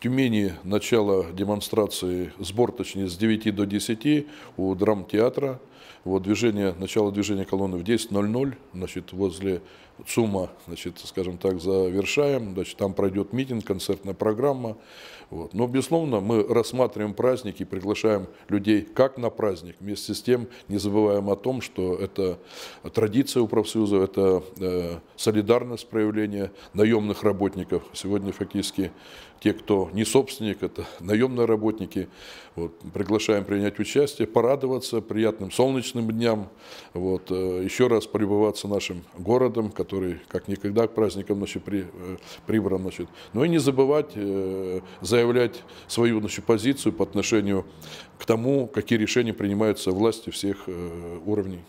Тюмени начало демонстрации, сбор точнее с 9 до 10 у драмтеатра вот движение, начало движения колонны в 10.00, значит, возле ЦУМа, значит, скажем так, завершаем, значит, там пройдет митинг, концертная программа. Вот. Но, безусловно, мы рассматриваем праздник и приглашаем людей как на праздник, вместе с тем не забываем о том, что это традиция Управсоюза, это э, солидарность проявления наемных работников. Сегодня фактически те, кто не собственник, это наемные работники. Вот. Приглашаем принять участие, порадоваться приятным солнцем, солнечным дням. Вот, э, еще раз пребываться нашим городом, который как никогда к праздникам значит, при, э, прибран. Значит. Ну и не забывать э, заявлять свою значит, позицию по отношению к тому, какие решения принимаются власти всех уровней.